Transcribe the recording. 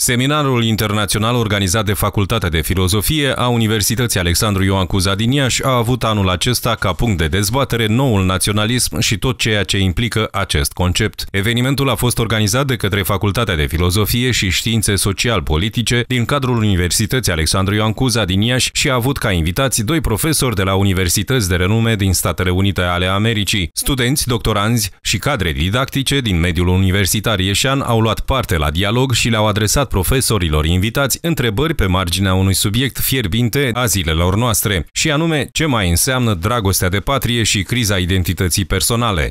Seminarul internațional organizat de Facultatea de Filozofie a Universității Alexandru Ioan Cuza din Iași a avut anul acesta ca punct de dezbatere noul naționalism și tot ceea ce implică acest concept. Evenimentul a fost organizat de către Facultatea de Filozofie și Științe Social-Politice din cadrul Universității Alexandru Ioan Cuza din Iași și a avut ca invitați doi profesori de la universități de renume din Statele Unite ale Americii. Studenți, doctoranzi și cadre didactice din mediul universitar ieșan au luat parte la dialog și le-au adresat adresat profesorilor invitați întrebări pe marginea unui subiect fierbinte a zilelor noastre, și anume ce mai înseamnă dragostea de patrie și criza identității personale.